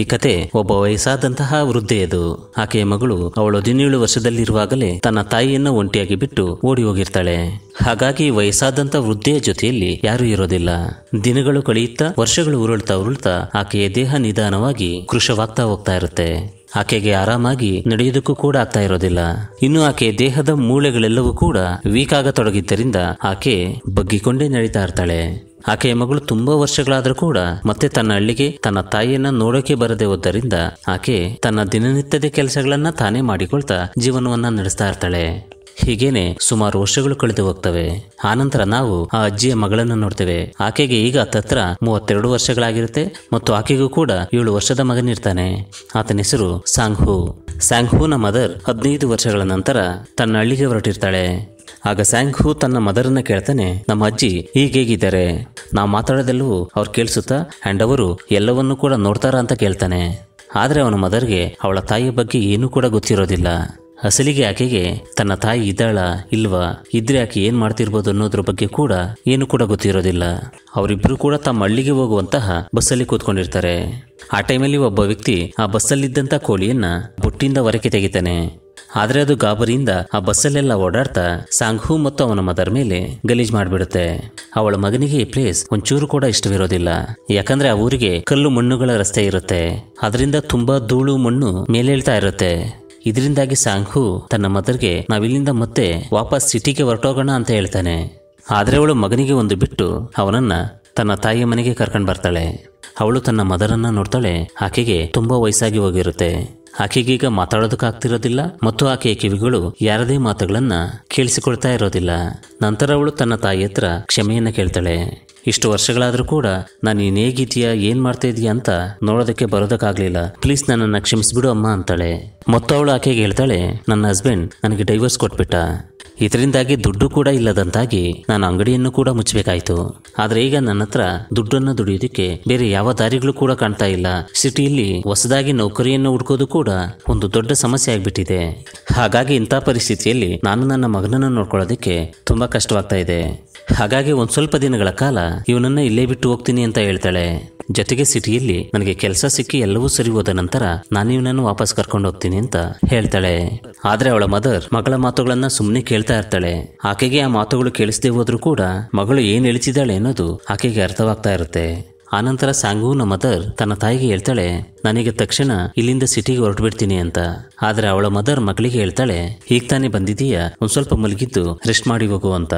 ಈ ಕತೆ ಒಬ್ಬ ವಯಸ್ಸಾದಂತಹ ವೃದ್ಧೆಯದು ಆಕೆಯ ಮಗಳು ಅವಳು ಹದಿನೇಳು ವರ್ಷದಲ್ಲಿರುವಾಗಲೇ ತನ್ನ ತಾಯಿಯನ್ನು ಒಂಟಿಯಾಗಿ ಬಿಟ್ಟು ಓಡಿ ಹೋಗಿರ್ತಾಳೆ ಹಾಗಾಗಿ ವಯಸ್ಸಾದಂತಹ ವೃದ್ಧೆಯ ಜೊತೆಯಲ್ಲಿ ಯಾರೂ ಇರೋದಿಲ್ಲ ದಿನಗಳು ಕಳೆಯುತ್ತಾ ವರ್ಷಗಳು ಉರುಳ್ತಾ ಉರುಳ್ತಾ ಆಕೆಯ ದೇಹ ನಿಧಾನವಾಗಿ ಕೃಶವಾಗ್ತಾ ಹೋಗ್ತಾ ಇರುತ್ತೆ ಆಕೆಗೆ ಆರಾಮಾಗಿ ನಡೆಯುವುದಕ್ಕೂ ಕೂಡ ಆಗ್ತಾ ಇರೋದಿಲ್ಲ ಇನ್ನು ಆಕೆ ದೇಹದ ಮೂಳೆಗಳೆಲ್ಲವೂ ಕೂಡ ವೀಕ್ ಆಗತೊಡಗಿದ್ದರಿಂದ ಆಕೆ ಬಗ್ಗಿಕೊಂಡೇ ನಡೀತಾ ಇರ್ತಾಳೆ ಆಕೆಯ ಮಗಳು ತುಂಬಾ ವರ್ಷಗಳಾದರೂ ಕೂಡ ಮತ್ತೆ ತನ್ನ ಹಳ್ಳಿಗೆ ತನ್ನ ತಾಯಿಯನ್ನ ನೋಡೋಕೆ ಬರದೆ ಹೋದ್ದರಿಂದ ಆಕೆ ತನ್ನ ದಿನನಿತ್ಯದ ಕೆಲಸಗಳನ್ನ ತಾನೇ ಮಾಡಿಕೊಳ್ತಾ ಜೀವನವನ್ನ ನಡೆಸ್ತಾ ಇರ್ತಾಳೆ ಹೀಗೇನೆ ಸುಮಾರು ವರ್ಷಗಳು ಕಳೆದು ಹೋಗ್ತವೆ ಆನಂತರ ನಾವು ಆ ಅಜ್ಜಿಯ ಮಗಳನ್ನು ನೋಡ್ತೇವೆ ಆಕೆಗೆ ಈಗ ತತ್ರ ಮೂವತ್ತೆರಡು ವರ್ಷಗಳಾಗಿರುತ್ತೆ ಮತ್ತು ಆಕೆಗೂ ಕೂಡ ಏಳು ವರ್ಷದ ಮಗನಿರ್ತಾನೆ ಆತನ ಹೆಸರು ಸಾಂಗ್ ಹೂ ಸಾಂಗ್ ಹೂನ ಮದರ್ ಹದಿನೈದು ವರ್ಷಗಳ ನಂತರ ತನ್ನ ಹಳ್ಳಿಗೆ ಹೊರಟಿರ್ತಾಳೆ ಆಗ ಸ್ಯಾಂಗ್ ತನ್ನ ಮದರನ್ನ ಕೇಳ್ತಾನೆ ನಮ್ಮ ಅಜ್ಜಿ ಹೀಗೇಗಿದ್ದಾರೆ ನಾವು ಮಾತಾಡೋದೆಲ್ಲವೂ ಅವ್ರು ಕೇಳಿಸುತ್ತಾ ಅಂಡ್ ಅವರು ಎಲ್ಲವನ್ನೂ ಕೂಡ ನೋಡ್ತಾರಾ ಅಂತ ಕೇಳ್ತಾನೆ ಆದರೆ ಅವನ ಮದರ್ಗೆ ಅವಳ ತಾಯಿಯ ಬಗ್ಗೆ ಏನೂ ಕೂಡ ಗೊತ್ತಿರೋದಿಲ್ಲ ಅಸಲಿಗೆ ಆಕೆಗೆ ತನ್ನ ತಾಯಿ ಇದ್ದಾಳ ಇಲ್ವಾ ಇದ್ರೆ ಆಕೆ ಏನು ಮಾಡ್ತಿರ್ಬೋದು ಅನ್ನೋದ್ರ ಬಗ್ಗೆ ಕೂಡ ಏನು ಕೂಡ ಗೊತ್ತಿರೋದಿಲ್ಲ ಅವರಿಬ್ಬರು ಕೂಡ ತಮ್ಮ ಹಳ್ಳಿಗೆ ಹೋಗುವಂತಹ ಬಸ್ಸಲ್ಲಿ ಕೂತ್ಕೊಂಡಿರ್ತಾರೆ ಆ ಟೈಮಲ್ಲಿ ಒಬ್ಬ ವ್ಯಕ್ತಿ ಆ ಬಸ್ಸಲ್ಲಿದ್ದಂಥ ಕೋಳಿಯನ್ನ ಬುಟ್ಟಿಯಿಂದ ಹೊರಕೆ ತೆಗಿತಾನೆ ಆದರೆ ಅದು ಗಾಬರಿಯಿಂದ ಆ ಬಸ್ಸಲ್ಲೆಲ್ಲ ಓಡಾಡ್ತಾ ಸಾಂಘು ಮತ್ತು ಅವನ ಮದರ್ ಮೇಲೆ ಗಲೀಜ್ ಮಾಡಿಬಿಡುತ್ತೆ ಅವಳ ಮಗನಿಗೆ ಈ ಪ್ಲೇಸ್ ಒಂಚೂರು ಕೂಡ ಇಷ್ಟವಿರೋದಿಲ್ಲ ಯಾಕಂದ್ರೆ ಆ ಊರಿಗೆ ಕಲ್ಲು ಮಣ್ಣುಗಳ ರಸ್ತೆ ಇರುತ್ತೆ ಅದರಿಂದ ತುಂಬಾ ಧೂಳು ಮಣ್ಣು ಮೇಲೇಳ್ತಾ ಇರುತ್ತೆ ಇದರಿಂದಾಗಿ ಸಾಂಘು ತನ್ನ ಮದರ್ಗೆ ನಾವಿಲ್ಲಿಂದ ಮತ್ತೆ ವಾಪಸ್ ಸಿಟಿಗೆ ಹೊರಟೋಗೋಣ ಅಂತ ಹೇಳ್ತಾನೆ ಆದರೆ ಅವಳು ಮಗನಿಗೆ ಒಂದು ಬಿಟ್ಟು ಅವನನ್ನ ತನ್ನ ತಾಯಿಯ ಮನೆಗೆ ಕರ್ಕೊಂಡು ಬರ್ತಾಳೆ ಅವಳು ತನ್ನ ಮದರನ್ನ ನೋಡ್ತಾಳೆ ಆಕೆಗೆ ತುಂಬಾ ವಯಸ್ಸಾಗಿ ಹೋಗಿರುತ್ತೆ ಆಕೆಗೀಗ ಮಾತಾಡೋದಕ್ಕಾಗ್ತಿರೋದಿಲ್ಲ ಮತ್ತು ಆಕೆಯ ಕಿವಿಗಳು ಯಾರದೇ ಮಾತುಗಳನ್ನ ಕೇಳಿಸಿಕೊಳ್ತಾ ಇರೋದಿಲ್ಲ ನಂತರ ಅವಳು ತನ್ನ ತಾಯಿ ಹತ್ರ ಕ್ಷಮೆಯನ್ನ ಕೇಳ್ತಾಳೆ ಇಷ್ಟು ವರ್ಷಗಳಾದರೂ ಕೂಡ ನಾನು ನೀನು ಏನು ಮಾಡ್ತಾ ಇದೀಯಾ ಅಂತ ನೋಡೋದಕ್ಕೆ ಬರೋದಕ್ಕಾಗ್ಲಿಲ್ಲ ಪ್ಲೀಸ್ ನನ್ನನ್ನು ಕ್ಷಮಿಸ್ಬಿಡು ಅಮ್ಮ ಅಂತಾಳೆ ಮತ್ತು ಅವಳು ಆಕೆಗೆ ಹೇಳ್ತಾಳೆ ನನ್ನ ಹಸ್ಬೆಂಡ್ ನನಗೆ ಡೈವರ್ಸ್ ಕೊಟ್ಬಿಟ್ಟ ಇದರಿಂದಾಗಿ ದುಡ್ಡು ಕೂಡ ಇಲ್ಲದಂತಾಗಿ ನಾನು ಅಂಗಡಿಯನ್ನು ಕೂಡ ಮುಚ್ಚಬೇಕಾಯಿತು ಆದರೆ ಈಗ ನನ್ನ ಹತ್ರ ದುಡ್ಡನ್ನು ದುಡಿಯೋದಕ್ಕೆ ಬೇರೆ ಯಾವ ದಾರಿಗಳು ಕೂಡ ಕಾಣ್ತಾ ಇಲ್ಲ ಸಿಟಿಯಲ್ಲಿ ಹೊಸದಾಗಿ ನೌಕರಿಯನ್ನು ಹುಡ್ಕೋದು ಕೂಡ ಒಂದು ದೊಡ್ಡ ಸಮಸ್ಯೆ ಆಗಿಬಿಟ್ಟಿದೆ ಹಾಗಾಗಿ ಇಂಥ ಪರಿಸ್ಥಿತಿಯಲ್ಲಿ ನಾನು ನನ್ನ ಮಗನನ್ನು ನೋಡ್ಕೊಳ್ಳೋದಕ್ಕೆ ತುಂಬಾ ಕಷ್ಟವಾಗ್ತಾ ಇದೆ ಹಾಗಾಗಿ ಒಂದು ಸ್ವಲ್ಪ ದಿನಗಳ ಕಾಲ ಇವನನ್ನು ಇಲ್ಲೇ ಬಿಟ್ಟು ಹೋಗ್ತೀನಿ ಅಂತ ಹೇಳ್ತಾಳೆ ಜೊತೆಗೆ ಸಿಟಿಯಲ್ಲಿ ನನಗೆ ಕೆಲಸ ಸಿಕ್ಕಿ ಎಲ್ಲವೂ ಸರಿ ಹೋದ ನಂತರ ನಾನು ಇವನನ್ನು ವಾಪಸ್ ಕರ್ಕೊಂಡು ಹೋಗ್ತೀನಿ ಅಂತ ಹೇಳ್ತಾಳೆ ಆದ್ರೆ ಅವಳ ಮದರ್ ಮಗಳ ಮಾತುಗಳನ್ನ ಸುಮ್ಮನೆ ಕೇಳ್ತಾ ಇರ್ತಾಳೆ ಆಕೆಗೆ ಆ ಮಾತುಗಳು ಕೇಳಿಸದೆ ಹೋದ್ರೂ ಕೂಡ ಮಗಳು ಏನ್ ಹೇಳ್ತಿದ್ದಾಳೆ ಅನ್ನೋದು ಆಕೆಗೆ ಅರ್ಥವಾಗ್ತಾ ಇರುತ್ತೆ ಆನಂತರ ಸಾಂಗೂನ ಮದರ್ ತನ್ನ ತಾಯಿಗೆ ಹೇಳ್ತಾಳೆ ನನಗೆ ತಕ್ಷಣ ಇಲ್ಲಿಂದ ಸಿಟಿಗೆ ಹೊರಟು ಬಿಡ್ತೀನಿ ಅಂತ ಆದರೆ ಅವಳ ಮದರ್ ಮಗಳಿಗೆ ಹೇಳ್ತಾಳೆ ಈಗ ತಾನೇ ಬಂದಿದೀಯಾ ಒಂದು ಸ್ವಲ್ಪ ಮಲಗಿದ್ದು ರೆಸ್ಟ್ ಮಾಡಿ ಹೋಗು ಅಂತ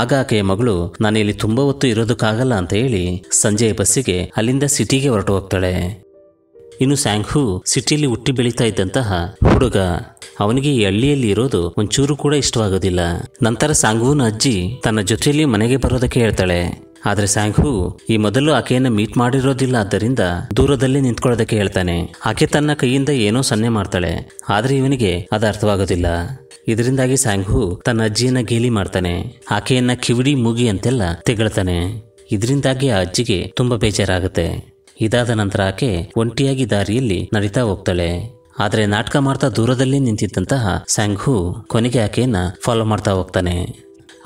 ಆಗ ಆಕೆಯ ಮಗಳು ನಾನು ಇಲ್ಲಿ ತುಂಬಾ ಹೊತ್ತು ಇರೋದಕ್ಕಾಗಲ್ಲ ಅಂತ ಹೇಳಿ ಸಂಜೆಯ ಬಸ್ಸಿಗೆ ಅಲ್ಲಿಂದ ಸಿಟಿಗೆ ಹೊರಟು ಹೋಗ್ತಾಳೆ ಇನ್ನು ಸ್ಯಾಂಘು ಸಿಟಿಯಲ್ಲಿ ಹುಟ್ಟಿ ಬೆಳೀತಾ ಇದ್ದಂತಹ ಹುಡುಗ ಅವನಿಗೆ ಈ ಹಳ್ಳಿಯಲ್ಲಿ ಇರೋದು ಒಂಚೂರು ಕೂಡ ಇಷ್ಟವಾಗೋದಿಲ್ಲ ನಂತರ ಸಾಂಗ್ವೂನ ಅಜ್ಜಿ ತನ್ನ ಜೊತೆಯಲ್ಲಿ ಮನೆಗೆ ಬರೋದಕ್ಕೆ ಹೇಳ್ತಾಳೆ ಆದರೆ ಸ್ಯಾಂಘು ಈ ಮೊದಲು ಆಕೆಯನ್ನು ಮೀಟ್ ಮಾಡಿರೋದಿಲ್ಲ ಆದ್ದರಿಂದ ದೂರದಲ್ಲಿ ನಿಂತ್ಕೊಳ್ಳೋದಕ್ಕೆ ಹೇಳ್ತಾನೆ ಆಕೆ ತನ್ನ ಕೈಯಿಂದ ಏನೋ ಸನ್ನೆ ಮಾಡ್ತಾಳೆ ಆದರೆ ಇವನಿಗೆ ಅದು ಅರ್ಥವಾಗೋದಿಲ್ಲ ಇದರಿಂದಾಗಿ ಸ್ಯಾಂಘು ತನ್ನ ಅಜ್ಜಿಯನ್ನ ಗೇಲಿ ಮಾಡ್ತಾನೆ ಆಕೆಯನ್ನ ಕಿವಿಡಿ ಮೂಗಿ ಅಂತೆಲ್ಲ ತೆಗಳ್ತಾನೆ ಇದರಿಂದಾಗಿ ಆ ಅಜ್ಜಿಗೆ ತುಂಬಾ ಬೇಜಾರಾಗುತ್ತೆ ಇದಾದ ನಂತರ ಆಕೆ ಒಂಟಿಯಾಗಿ ದಾರಿಯಲ್ಲಿ ನಡೀತಾ ಹೋಗ್ತಾಳೆ ಆದರೆ ನಾಟಕ ಮಾಡ್ತಾ ದೂರದಲ್ಲಿ ನಿಂತಿದ್ದಂತಹ ಸ್ಯಾಂಘು ಕೊನೆಗೆ ಆಕೆಯನ್ನ ಫಾಲೋ ಮಾಡ್ತಾ ಹೋಗ್ತಾನೆ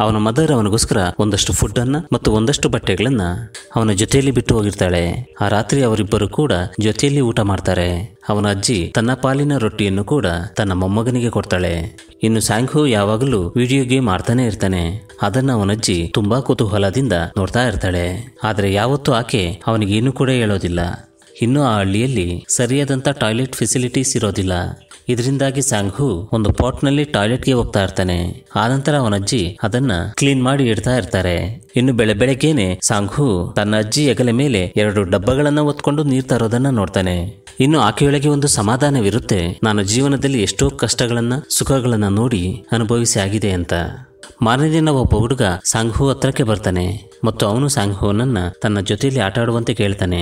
ಅವನ ಮದರ್ ಅವನಿಗೋಸ್ಕರ ಒಂದಷ್ಟು ಫುಡ್ ಅನ್ನ ಮತ್ತು ಒಂದಷ್ಟು ಬಟ್ಟೆಗಳನ್ನ ಅವನ ಜೊತೆಯಲ್ಲಿ ಬಿಟ್ಟು ಹೋಗಿರ್ತಾಳೆ ಆ ರಾತ್ರಿ ಅವರಿಬ್ಬರು ಕೂಡ ಜೊತೆಯಲ್ಲಿ ಊಟ ಮಾಡ್ತಾರೆ ಅವನ ಅಜ್ಜಿ ತನ್ನ ಪಾಲಿನ ರೊಟ್ಟಿಯನ್ನು ಕೂಡ ತನ್ನ ಮೊಮ್ಮಗನಿಗೆ ಕೊಡ್ತಾಳೆ ಇನ್ನು ಸಾಂಖು ಯಾವಾಗಲೂ ವಿಡಿಯೋ ಗೇಮ್ ಆಡ್ತಾನೆ ಇರ್ತಾನೆ ಅದನ್ನ ಅವನಜ್ಜಿ ತುಂಬಾ ಕುತೂಹಲದಿಂದ ನೋಡ್ತಾ ಇರ್ತಾಳೆ ಆದರೆ ಯಾವತ್ತೂ ಆಕೆ ಅವನಿಗೇನು ಕೂಡ ಹೇಳೋದಿಲ್ಲ ಇನ್ನು ಆ ಹಳ್ಳಿಯಲ್ಲಿ ಸರಿಯಾದಂಥ ಟಾಯ್ಲೆಟ್ ಫೆಸಿಲಿಟೀಸ್ ಇರೋದಿಲ್ಲ ಇದರಿಂದಾಗಿ ಸಾಂಘು ಒಂದು ಪಾಟ್ನಲ್ಲಿ ಟಾಯ್ಲೆಟ್ಗೆ ಹೋಗ್ತಾ ಇರ್ತಾನೆ ಆನಂತರ ಅವನ ಅಜ್ಜಿ ಅದನ್ನ ಕ್ಲೀನ್ ಮಾಡಿ ಇಡ್ತಾ ಇರ್ತಾರೆ ಇನ್ನು ಬೆಳೆ ಬೆಳಗ್ಗೆನೆ ಸಾಂಘು ತನ್ನ ಅಜ್ಜಿ ಹೆಗಲ ಮೇಲೆ ಎರಡು ಡಬ್ಬಗಳನ್ನ ಹೊತ್ಕೊಂಡು ನೀರ್ ತರೋದನ್ನ ನೋಡ್ತಾನೆ ಇನ್ನು ಆಕೆಯೊಳಗೆ ಒಂದು ಸಮಾಧಾನವಿರುತ್ತೆ ನಾನು ಜೀವನದಲ್ಲಿ ಎಷ್ಟೋ ಕಷ್ಟಗಳನ್ನ ಸುಖಗಳನ್ನ ನೋಡಿ ಅನುಭವಿಸಿ ಆಗಿದೆ ಅಂತ ಮಾರನೇ ದಿನ ಒಬ್ಬ ಹುಡುಗ ಸಾಂಘು ಹತ್ರಕ್ಕೆ ಬರ್ತಾನೆ ಮತ್ತು ಅವನು ಸಾಂಘುವನನ್ನ ತನ್ನ ಜೊತೆಯಲ್ಲಿ ಆಟ ಆಡುವಂತೆ ಕೇಳ್ತಾನೆ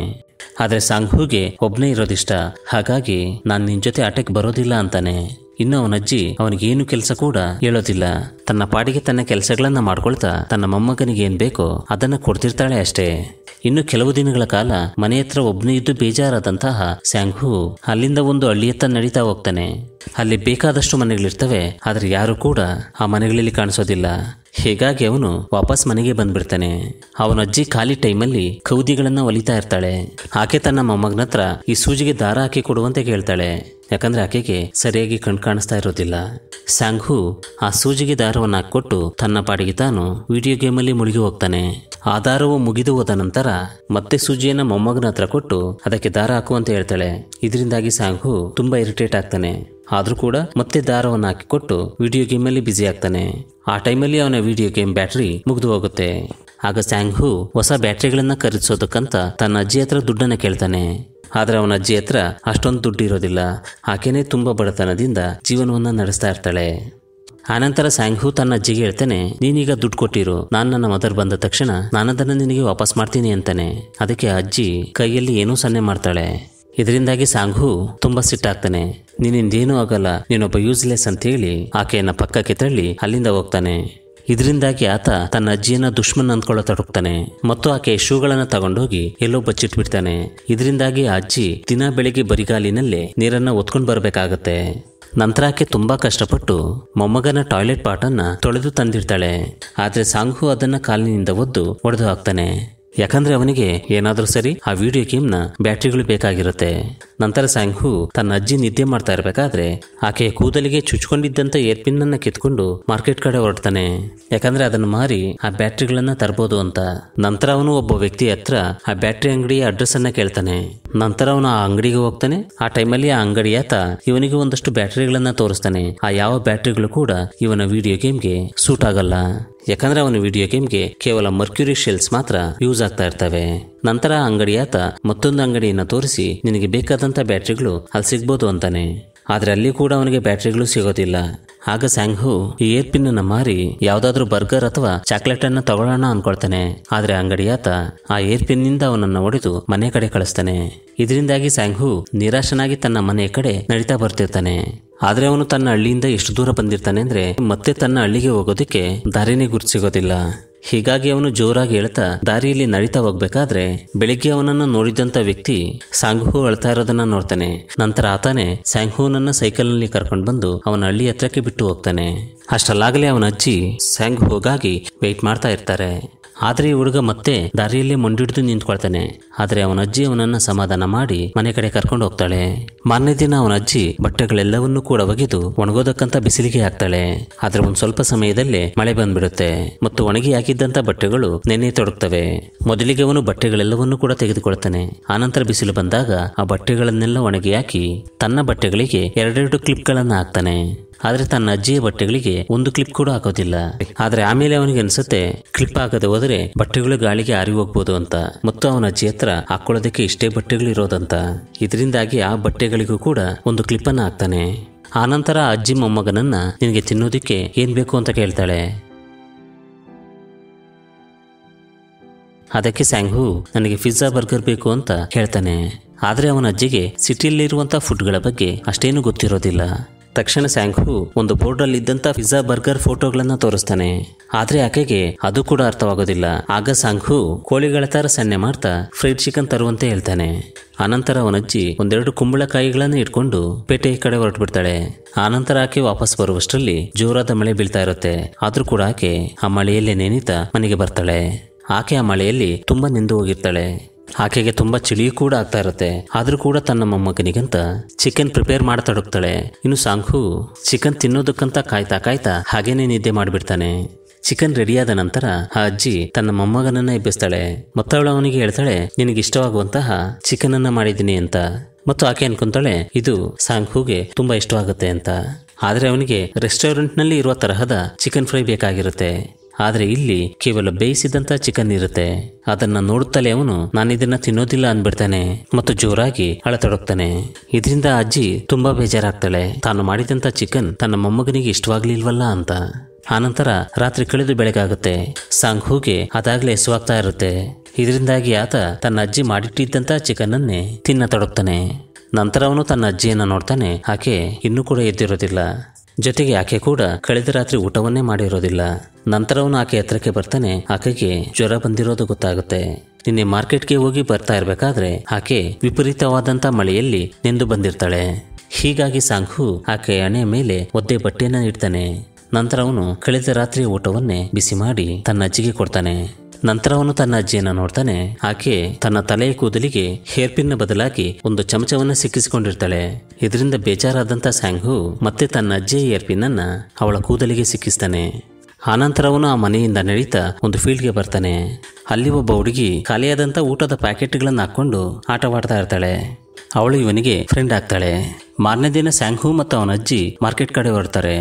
ಆದರೆ ಸಾಂಗ್ಹೂಗೆ ಒಬ್ಬನೇ ಇರೋದಿಷ್ಟ ಹಾಗಾಗಿ ನಾನು ನಿನ್ನ ಜೊತೆ ಆಟಕ್ಕೆ ಬರೋದಿಲ್ಲ ಅಂತಾನೆ ಇನ್ನು ಅವನ ಅವನಜ್ಜಿ ಅವನಿಗೇನು ಕೆಲಸ ಕೂಡ ಹೇಳೋದಿಲ್ಲ ತನ್ನ ಪಾಡಿಗೆ ತನ್ನ ಕೆಲಸಗಳನ್ನ ಮಾಡ್ಕೊಳ್ತಾ ತನ್ನ ಮೊಮ್ಮಗನಿಗೆ ಏನ್ ಬೇಕೋ ಅದನ್ನ ಕೊಡ್ತಿರ್ತಾಳೆ ಅಷ್ಟೇ ಇನ್ನು ಕೆಲವು ದಿನಗಳ ಕಾಲ ಮನೆ ಹತ್ರ ಒಬ್ಬನೇ ಇದ್ದು ಬೇಜಾರಾದಂತಹ ಸ್ಯಾಂಘು ಅಲ್ಲಿಂದ ಒಂದು ಹಳ್ಳಿಯತ್ತ ನಡೀತಾ ಹೋಗ್ತಾನೆ ಅಲ್ಲಿ ಬೇಕಾದಷ್ಟು ಮನೆಗಳಿರ್ತವೆ ಆದರೆ ಯಾರು ಕೂಡ ಆ ಮನೆಗಳಲ್ಲಿ ಕಾಣಿಸೋದಿಲ್ಲ ಹೀಗಾಗಿ ಅವನು ವಾಪಸ್ ಮನೆಗೆ ಬಂದ್ಬಿಡ್ತಾನೆ ಅವನ ಅಜ್ಜಿ ಖಾಲಿ ಟೈಮಲ್ಲಿ ಕೌದಿಗಳನ್ನ ಒಲಿತಾ ಇರ್ತಾಳೆ ಆಕೆ ತನ್ನ ಮೊಮ್ಮಗನ ಹತ್ರ ಈ ಸೂಜಿಗೆ ದಾರ ಹಾಕಿ ಕೊಡುವಂತೆ ಕೇಳ್ತಾಳೆ ಯಾಕಂದ್ರೆ ಆಕೆಗೆ ಸರಿಯಾಗಿ ಕಣ್ ಕಾಣಿಸ್ತಾ ಇರೋದಿಲ್ಲ ಸಾಂಗ್ಹು ಆ ಸೂಜಿಗೆ ದಾರವನ್ನು ಹಾಕಿಕೊಟ್ಟು ತನ್ನ ಪಾಡಿಗೆ ತಾನು ವಿಡಿಯೋ ಗೇಮಲ್ಲಿ ಮುಳುಗಿ ಹೋಗ್ತಾನೆ ಆ ದಾರವು ಮುಗಿದು ಹೋದ ನಂತರ ಮತ್ತೆ ಸೂಜಿಯನ್ನ ಮೊಮ್ಮಗನ ಹತ್ರ ಕೊಟ್ಟು ಅದಕ್ಕೆ ದಾರ ಹಾಕುವಂತ ಹೇಳ್ತಾಳೆ ಇದರಿಂದಾಗಿ ಸಾಂಗ್ಹು ತುಂಬಾ ಇರಿಟೇಟ್ ಆಗ್ತಾನೆ ಆದರೂ ಕೂಡ ಮತ್ತೆ ದಾರವನ್ನು ಹಾಕಿಕೊಟ್ಟು ವಿಡಿಯೋ ಗೇಮಲ್ಲಿ ಬ್ಯುಸಿ ಆಗ್ತಾನೆ ಆ ಟೈಮಲ್ಲಿ ಅವನ ವಿಡಿಯೋ ಗೇಮ್ ಬ್ಯಾಟ್ರಿ ಮುಗಿದು ಹೋಗುತ್ತೆ ಆಗ ಸ್ಯಾಂಗ್ ಹೊಸ ಬ್ಯಾಟರಿಗಳನ್ನ ಖರೀದಿಸೋದಕ್ಕಂತ ತನ್ನ ಅಜ್ಜಿ ಹತ್ರ ದುಡ್ಡನ್ನು ಕೇಳ್ತಾನೆ ಆದರೆ ಅವನ ಅಜ್ಜಿ ಹತ್ರ ಅಷ್ಟೊಂದು ಇರೋದಿಲ್ಲ ಆಕೆಯೇ ತುಂಬ ಬಡತನದಿಂದ ಜೀವನವನ್ನು ನಡೆಸ್ತಾ ಇರ್ತಾಳೆ ಆನಂತರ ಸಾಂಘು ತನ್ನ ಅಜ್ಜಿಗೆ ಹೇಳ್ತಾನೆ ನೀನೀಗ ದುಡ್ಡು ಕೊಟ್ಟಿರು ನಾನು ನನ್ನ ಮದರ್ ಬಂದ ತಕ್ಷಣ ನಾನದನ್ನು ನಿನಗೆ ವಾಪಸ್ ಮಾಡ್ತೀನಿ ಅಂತಾನೆ ಅದಕ್ಕೆ ಅಜ್ಜಿ ಕೈಯಲ್ಲಿ ಏನೂ ಸನ್ನೆ ಮಾಡ್ತಾಳೆ ಇದರಿಂದಾಗಿ ಸಾಂಘು ತುಂಬ ಸಿಟ್ಟಾಗ್ತಾನೆ ನೀನಿಂದೇನೂ ಆಗಲ್ಲ ನೀನೊಬ್ಬ ಯೂಸ್ಲೆಸ್ ಅಂತ ಹೇಳಿ ಆಕೆಯನ್ನ ಪಕ್ಕಕ್ಕೆ ತಳ್ಳಿ ಅಲ್ಲಿಂದ ಹೋಗ್ತಾನೆ ಇದರಿಂದಾಗಿ ಆತ ತನ್ನ ಅಜ್ಜಿಯನ್ನ ದುಷ್ಮನ್ ಅಂದ್ಕೊಳ್ಳ ತಡಕ್ತಾನೆ ಮತ್ತು ಆಕೆ ಶೂಗಳನ್ನ ತಗೊಂಡೋಗಿ ಎಲ್ಲೋ ಬಚ್ಚಿಟ್ಬಿಡ್ತಾನೆ ಇದರಿಂದಾಗಿ ಆ ಅಜ್ಜಿ ದಿನ ಬೆಳಿಗ್ಗೆ ಬರಿಗಾಲಿನಲ್ಲಿ ನೀರನ್ನ ಒತ್ಕೊಂಡು ಬರಬೇಕಾಗತ್ತೆ ನಂತರ ಆಕೆ ತುಂಬಾ ಕಷ್ಟಪಟ್ಟು ಮೊಮ್ಮಗನ ಟಾಯ್ಲೆಟ್ ಪಾಟನ್ನ ತೊಳೆದು ತಂದಿರ್ತಾಳೆ ಆದ್ರೆ ಸಾಂಗು ಅದನ್ನ ಕಾಲಿನಿಂದ ಒದ್ದು ಒಡೆದು ಹಾಕ್ತಾನೆ ಯಾಕಂದ್ರೆ ಅವನಿಗೆ ಏನಾದರೂ ಸರಿ ಆ ವಿಡಿಯೋ ಗೇಮ್ನ ಬ್ಯಾಟ್ರಿಗಳು ಬೇಕಾಗಿರುತ್ತೆ ನಂತರ ಸ್ಯಾಂಗ್ ತನ್ನ ಅಜ್ಜಿ ನಿದ್ದೆ ಮಾಡ್ತಾ ಇರಬೇಕಾದ್ರೆ ಆಕೆಯ ಕೂದಲಿಗೆ ಚುಚ್ಕೊಂಡಿದ್ದಂಥ ಏರ್ಪಿನ್ ಅನ್ನ ಕಿತ್ಕೊಂಡು ಮಾರ್ಕೆಟ್ ಕಡೆ ಹೊರಡ್ತಾನೆ ಯಾಕಂದ್ರೆ ಅದನ್ನು ಮಾರಿ ಆ ಬ್ಯಾಟ್ರಿಗಳನ್ನ ತರಬಹುದು ಅಂತ ನಂತರ ಅವನು ಒಬ್ಬ ವ್ಯಕ್ತಿ ಹತ್ರ ಆ ಬ್ಯಾಟ್ರಿ ಅಂಗಡಿಯ ಅಡ್ರೆಸ್ ಅನ್ನ ಕೇಳ್ತಾನೆ ನಂತರ ಅವನು ಆ ಅಂಗಡಿಗೆ ಹೋಗ್ತಾನೆ ಆ ಟೈಮಲ್ಲಿ ಆ ಅಂಗಡಿ ಆತ ಇವನಿಗೆ ಒಂದಷ್ಟು ಬ್ಯಾಟ್ರಿಗಳನ್ನ ತೋರಿಸ್ತಾನೆ ಆ ಯಾವ ಬ್ಯಾಟ್ರಿಗಳು ಕೂಡ ಇವನ ವಿಡಿಯೋ ಗೇಮ್ಗೆ ಸೂಟ್ ಆಗಲ್ಲ ಯಾಕಂದ್ರೆ ಅವನ ವಿಡಿಯೋ ಗೇಮ್ಗೆ ಕೇವಲ ಮರ್ಕ್ಯೂರಿ ಶೆಲ್ಸ್ ಮಾತ್ರ ಯೂಸ್ ಆಗ್ತಾ ಇರ್ತವೆ ನಂತರ ಅಂಗಡಿಯಾತ ಮತ್ತೊಂದು ಅಂಗಡಿಯನ್ನು ತೋರಿಸಿ ನಿನಗೆ ಬೇಕಾದಂತ ಬ್ಯಾಟ್ರಿಗಳು ಅಲ್ಲಿ ಸಿಗ್ಬೋದು ಅಂತಾನೆ ಆದರೆ ಅಲ್ಲಿ ಕೂಡ ಅವನಿಗೆ ಬ್ಯಾಟ್ರಿಗಳು ಸಿಗೋದಿಲ್ಲ ಆಗ ಸ್ಯಾಂಗ್ಹು ಈ ಏರ್ ಪಿನ್ ಅನ್ನು ಮಾರಿ ಯಾವುದಾದ್ರೂ ಬರ್ಗರ್ ಅಥವಾ ಚಾಕ್ಲೇಟ್ ಅನ್ನು ತಗೊಳ್ಳೋಣ ಅನ್ಕೊಳ್ತಾನೆ ಆದರೆ ಅಂಗಡಿಯಾತ ಆ ಏರ್ ಪಿನ್ ನಿಂದ ಅವನನ್ನು ಹೊಡೆದು ಮನೆ ಕಡೆ ಕಳಿಸ್ತಾನೆ ಇದರಿಂದಾಗಿ ಸ್ಯಾಂಗ್ಹು ನಿರಾಶನಾಗಿ ತನ್ನ ಮನೆಯ ಕಡೆ ನಡೀತಾ ಬರ್ತಿರ್ತಾನೆ ಆದರೆ ಅವನು ತನ್ನ ಹಳ್ಳಿಯಿಂದ ಎಷ್ಟು ದೂರ ಬಂದಿರ್ತಾನೆ ಅಂದ್ರೆ ಮತ್ತೆ ತನ್ನ ಹಳ್ಳಿಗೆ ಹೋಗೋದಕ್ಕೆ ದಾರಿನೇ ಸಿಗೋದಿಲ್ಲ ಹೀಗಾಗಿ ಅವನು ಜೋರಾಗಿ ಹೇಳ್ತಾ ದಾರಿಯಲ್ಲಿ ನಡೀತಾ ಹೋಗ್ಬೇಕಾದ್ರೆ ಬೆಳಿಗ್ಗೆ ಅವನನ್ನು ನೋಡಿದಂತ ವ್ಯಕ್ತಿ ಸಾಂಗ್ಹು ಅಳ್ತಾ ಇರೋದನ್ನ ನೋಡ್ತಾನೆ ನಂತರ ಆತಾನೆ ಸೈಕಲ್ ನಲ್ಲಿ ಕರ್ಕೊಂಡು ಬಂದು ಅವನ ಹಳ್ಳಿ ಹತ್ರಕ್ಕೆ ಬಿಟ್ಟು ಹೋಗ್ತಾನೆ ಅಷ್ಟಲ್ಲಾಗಲೇ ಅವನ ಅಜ್ಜಿ ಸ್ಯಾಂಗ್ ಹೋಗಾಗಿ ವೆಯ್ಟ್ ಮಾಡ್ತಾ ಇರ್ತಾರೆ ಆದ್ರೆ ಈ ಹುಡುಗ ಮತ್ತೆ ದಾರಿಯಲ್ಲೇ ಮುಂಡಿಡಿದು ನಿಂತ್ಕೊಳ್ತಾನೆ ಆದರೆ ಅವನ ಅಜ್ಜಿ ಅವನನ್ನ ಸಮಾಧಾನ ಮಾಡಿ ಮನೆ ಕಡೆ ಕರ್ಕೊಂಡು ಹೋಗ್ತಾಳೆ ಮಾರನೇ ದಿನ ಅವನ ಅಜ್ಜಿ ಬಟ್ಟೆಗಳೆಲ್ಲವನ್ನೂ ಕೂಡ ಒಗೆದು ಒಣಗೋದಕ್ಕಂತ ಬಿಸಿಲಿಗೆ ಹಾಕ್ತಾಳೆ ಆದ್ರೆ ಒಂದ್ ಸ್ವಲ್ಪ ಸಮಯದಲ್ಲೇ ಮಳೆ ಬಂದ್ಬಿಡುತ್ತೆ ಮತ್ತು ಒಣಗಿ ಹಾಕಿದ್ದಂತ ಬಟ್ಟೆಗಳು ನೆನೆ ತೊಡಗ್ತವೆ ಮೊದಲಿಗೆ ಅವನು ಬಟ್ಟೆಗಳೆಲ್ಲವನ್ನೂ ಕೂಡ ತೆಗೆದುಕೊಳ್ತಾನೆ ಆನಂತರ ಬಿಸಿಲು ಬಂದಾಗ ಆ ಬಟ್ಟೆಗಳನ್ನೆಲ್ಲ ಒಣಗಿ ಹಾಕಿ ತನ್ನ ಬಟ್ಟೆಗಳಿಗೆ ಎರಡೆರಡು ಕ್ಲಿಪ್ಗಳನ್ನು ಹಾಕ್ತಾನೆ ಆದರೆ ತನ್ನ ಅಜ್ಜಿಯ ಬಟ್ಟೆಗಳಿಗೆ ಒಂದು ಕ್ಲಿಪ್ ಕೂಡ ಹಾಕೋದಿಲ್ಲ ಆದರೆ ಆಮೇಲೆ ಅವನಿಗೆ ಅನ್ಸುತ್ತೆ ಕ್ಲಿಪ್ ಹಾಕದೆ ಹೋದರೆ ಬಟ್ಟೆಗಳು ಗಾಳಿಗೆ ಆರಿ ಹೋಗ್ಬೋದು ಅಂತ ಮತ್ತು ಅವನ ಅಜ್ಜಿ ಹತ್ರ ಹಾಕೊಳ್ಳೋದಕ್ಕೆ ಇಷ್ಟೇ ಬಟ್ಟೆಗಳು ಇರೋದಂತ ಇದರಿಂದಾಗಿ ಆ ಬಟ್ಟೆಗಳಿಗೂ ಕೂಡ ಒಂದು ಕ್ಲಿಪ್ ಅನ್ನು ಹಾಕ್ತಾನೆ ಆನಂತರ ಅಜ್ಜಿ ಮೊಮ್ಮಗನನ್ನ ನಿನಗೆ ತಿನ್ನೋದಕ್ಕೆ ಏನ್ ಬೇಕು ಅಂತ ಕೇಳ್ತಾಳೆ ಅದಕ್ಕೆ ಹೂ ನನಗೆ ಪಿಜ್ಜಾ ಬರ್ಗರ್ ಬೇಕು ಅಂತ ಹೇಳ್ತಾನೆ ಆದರೆ ಅವನ ಅಜ್ಜಿಗೆ ಸಿಟಿಯಲ್ಲಿರುವಂಥ ಫುಡ್ಗಳ ಬಗ್ಗೆ ಅಷ್ಟೇನು ಗೊತ್ತಿರೋದಿಲ್ಲ ತಕ್ಷಣ ಸಾಂಖು ಒಂದು ಬೋರ್ಡ್ ಅಲ್ಲಿ ಇದ್ದಂತ ಪಿಜ್ಜಾ ಬರ್ಗರ್ ಫೋಟೋಗಳನ್ನ ತೋರಿಸ್ತಾನೆ ಆದ್ರೆ ಆಕೆಗೆ ಅದು ಕೂಡ ಅರ್ಥವಾಗೋದಿಲ್ಲ ಆಗ ಸಾಂಘು ಕೋಳಿಗಳ ತರ ಸನ್ನೆ ಮಾಡ್ತಾ ಫ್ರೈಡ್ ಚಿಕನ್ ತರುವಂತೆ ಹೇಳ್ತಾನೆ ಅನಂತರ ಅವನಜ್ಜಿ ಒಂದೆರಡು ಕುಂಬಳಕಾಯಿಗಳನ್ನ ಇಟ್ಕೊಂಡು ಪೇಟೆ ಕಡೆ ಹೊರಟ್ಬಿಡ್ತಾಳೆ ಆನಂತರ ಆಕೆ ವಾಪಸ್ ಬರುವಷ್ಟರಲ್ಲಿ ಜೋರಾದ ಮಳೆ ಬೀಳ್ತಾ ಇರುತ್ತೆ ಆದ್ರೂ ಕೂಡ ಆಕೆ ಆ ಮಳೆಯಲ್ಲೇ ನೇನಿತ ಮನೆಗೆ ಬರ್ತಾಳೆ ಆಕೆ ಆ ಮಳೆಯಲ್ಲಿ ತುಂಬಾ ನಿಂದು ಹೋಗಿರ್ತಾಳೆ ಆಕೆಗೆ ತುಂಬ ಚಳಿ ಕೂಡ ಆಗ್ತಾ ಇರುತ್ತೆ ಆದರೂ ಕೂಡ ತನ್ನ ಮೊಮ್ಮಗನಿಗಂತ ಚಿಕನ್ ಪ್ರಿಪೇರ್ ಮಾಡ್ತಾಡುಕ್ತಾಳೆ ಇನ್ನು ಸಾಂಘು ಚಿಕನ್ ತಿನ್ನೋದಕ್ಕಂತ ಕಾಯ್ತಾ ಕಾಯ್ತಾ ಹಾಗೇನೆ ನಿದ್ದೆ ಮಾಡಿಬಿಡ್ತಾನೆ ಚಿಕನ್ ರೆಡಿಯಾದ ನಂತರ ಆ ಅಜ್ಜಿ ತನ್ನ ಮೊಮ್ಮಗನನ್ನ ಎಬ್ಬಿಸ್ತಾಳೆ ಮತ್ತವಳು ಅವನಿಗೆ ಹೇಳ್ತಾಳೆ ನಿನಗೆ ಇಷ್ಟವಾಗುವಂತಹ ಚಿಕನ್ ಅನ್ನ ಮಾಡಿದ್ದೀನಿ ಅಂತ ಮತ್ತು ಆಕೆ ಅನ್ಕೊಂತಾಳೆ ಇದು ಸಾಂಖುಗೆ ತುಂಬಾ ಇಷ್ಟವಾಗುತ್ತೆ ಅಂತ ಆದರೆ ಅವನಿಗೆ ರೆಸ್ಟೋರೆಂಟ್ನಲ್ಲಿ ಇರುವ ತರಹದ ಚಿಕನ್ ಫ್ರೈ ಬೇಕಾಗಿರುತ್ತೆ ಆದರೆ ಇಲ್ಲಿ ಕೇವಲ ಬೇಯಿಸಿದಂಥ ಚಿಕನ್ ಇರುತ್ತೆ ಅದನ್ನ ನೋಡುತ್ತಲೇ ಅವನು ನಾನಿದನ್ನ ತಿನ್ನೋದಿಲ್ಲ ಅಂದ್ಬಿಡ್ತಾನೆ ಮತ್ತು ಜೋರಾಗಿ ಅಳತೊಡಗ್ತಾನೆ ಇದರಿಂದ ಅಜ್ಜಿ ತುಂಬಾ ಬೇಜಾರಾಗ್ತಾಳೆ ತಾನು ಮಾಡಿದಂಥ ಚಿಕನ್ ತನ್ನ ಮೊಮ್ಮಗನಿಗೆ ಇಷ್ಟವಾಗ್ಲಿಲ್ವಲ್ಲ ಅಂತ ಆನಂತರ ರಾತ್ರಿ ಕಳೆದು ಬೆಳಗಾಗುತ್ತೆ ಸಾಂಗ್ ಹೂಗೆ ಅದಾಗಲೇ ಎಸವಾಗ್ತಾ ಇರುತ್ತೆ ಇದರಿಂದಾಗಿ ಆತ ತನ್ನ ಅಜ್ಜಿ ಮಾಡಿಟ್ಟಿದ್ದಂಥ ಅನ್ನೇ ತಿನ್ನತೊಡಗ್ತಾನೆ ನಂತರ ಅವನು ತನ್ನ ಅಜ್ಜಿಯನ್ನು ನೋಡ್ತಾನೆ ಆಕೆ ಇನ್ನೂ ಕೂಡ ಎದ್ದಿರೋದಿಲ್ಲ ಜೊತೆಗೆ ಆಕೆ ಕೂಡ ಕಳೆದ ರಾತ್ರಿ ಊಟವನ್ನೇ ಮಾಡಿರೋದಿಲ್ಲ ನಂತರವನು ಆಕೆ ಎತ್ತರಕ್ಕೆ ಬರ್ತಾನೆ ಆಕೆಗೆ ಜ್ವರ ಬಂದಿರೋದು ಗೊತ್ತಾಗುತ್ತೆ ನಿನ್ನೆ ಮಾರ್ಕೆಟ್ಗೆ ಹೋಗಿ ಬರ್ತಾ ಇರಬೇಕಾದ್ರೆ ಆಕೆ ವಿಪರೀತವಾದಂಥ ಮಳೆಯಲ್ಲಿ ನೆಂದು ಬಂದಿರ್ತಾಳೆ ಹೀಗಾಗಿ ಸಾಂಖು ಆಕೆಯ ಹಣೆಯ ಮೇಲೆ ಒದ್ದೆ ಬಟ್ಟೆಯನ್ನು ಇಡ್ತಾನೆ ನಂತರ ಅವನು ಕಳೆದ ರಾತ್ರಿ ಊಟವನ್ನೇ ಬಿಸಿ ಮಾಡಿ ತನ್ನ ಅಜ್ಜಿಗೆ ಕೊಡ್ತಾನೆ ನಂತರ ಅವನು ತನ್ನ ಅಜ್ಜಿಯನ್ನು ನೋಡ್ತಾನೆ ಆಕೆ ತನ್ನ ತಲೆಯ ಕೂದಲಿಗೆ ಹೇರ್ ಪಿನ್ ಬದಲಾಗಿ ಒಂದು ಚಮಚವನ್ನು ಸಿಕ್ಕಿಸಿಕೊಂಡಿರ್ತಾಳೆ ಇದರಿಂದ ಬೇಜಾರಾದಂಥ ಸ್ಯಾಂಗು ಮತ್ತೆ ತನ್ನ ಅಜ್ಜಿಯ ಹೇರ್ ಪಿನ್ ಅನ್ನ ಅವಳ ಕೂದಲಿಗೆ ಸಿಕ್ಕಿಸ್ತಾನೆ ಆನಂತರ ಅವನು ಆ ಮನೆಯಿಂದ ನಡೀತಾ ಒಂದು ಫೀಲ್ಡ್ಗೆ ಬರ್ತಾನೆ ಅಲ್ಲಿ ಒಬ್ಬ ಹುಡುಗಿ ಖಾಲಿಯಾದಂಥ ಊಟದ ಪ್ಯಾಕೆಟ್ಗಳನ್ನು ಹಾಕ್ಕೊಂಡು ಆಟವಾಡ್ತಾ ಇರ್ತಾಳೆ ಅವಳು ಇವನಿಗೆ ಫ್ರೆಂಡ್ ಆಗ್ತಾಳೆ ಮಾರನೇ ದಿನ ಸ್ಯಾಂಘು ಮತ್ತು ಅವನ ಅಜ್ಜಿ ಮಾರ್ಕೆಟ್ ಕಡೆ ಬರ್ತಾರೆ